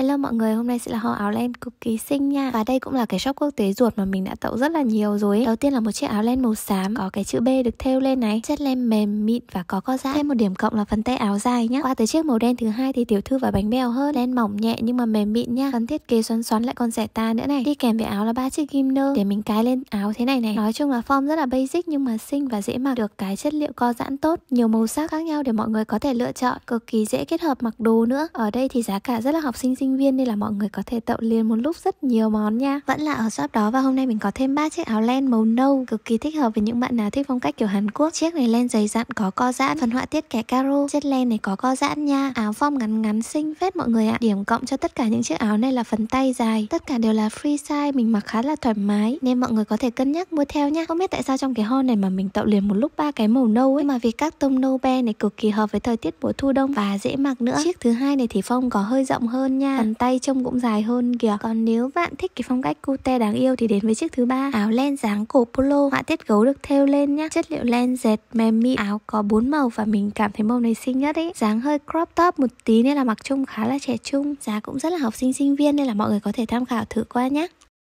Hello mọi người, hôm nay sẽ là haul áo len cực kỳ xinh nha Và đây cũng là cái shop quốc tế ruột mà mình đã tậu rất là nhiều rồi Đầu tiên là một chiếc áo len màu xám Có cái chữ B được thêu lên này Chất len mềm, mịn và có co giãn Thêm một điểm cộng là phần tay áo dài nhá Qua tới chiếc màu đen thứ hai thì tiểu thư và bánh bèo hơn Len mỏng nhẹ nhưng mà mềm mịn nha Phần thiết kế xoắn xoắn lại còn rẻ ta nữa này Đi kèm với áo là ba chiếc ghim nơ Để mình cái lên áo thế này này Nói chung là form rất là basic nhưng mà xinh và dễ mặc Được cái chất liệu co giãn tốt Nhiều màu sắc khác nhau để mọi người có thể lựa chọn Cực kỳ dễ kết hợp mặc đồ nữa Ở đây thì giá cả rất là học sinh sinh sinh viên nên là mọi người có thể tậu liền một lúc rất nhiều món nha vẫn là ở shop đó và hôm nay mình có thêm ba chiếc áo len màu nâu cực kỳ thích hợp với những bạn nào thích phong cách kiểu Hàn Quốc chiếc này len dày dặn có co giãn phần họa tiết kẻ caro chiếc len này có co giãn nha áo form ngắn ngắn xinh phết mọi người ạ điểm cộng cho tất cả những chiếc áo này là phần tay dài tất cả đều là free size mình mặc khá là thoải mái nên mọi người có thể cân nhắc mua theo nha không biết tại sao trong cái haul này mà mình tậu liền một lúc ba cái màu nâu ấy mà vì các tông nâu be này cực kỳ hợp với thời tiết mùa thu đông và dễ mặc nữa chiếc thứ hai này thì phong có hơi rộng hơn nha bàn tay trông cũng dài hơn kìa còn nếu bạn thích cái phong cách cute đáng yêu thì đến với chiếc thứ ba áo len dáng cổ polo họa tiết gấu được thêu lên nhá chất liệu len dệt mềm mịn áo có bốn màu và mình cảm thấy màu này xinh nhất ấy dáng hơi crop top một tí nên là mặc trông khá là trẻ trung giá cũng rất là học sinh sinh viên nên là mọi người có thể tham khảo thử qua nhé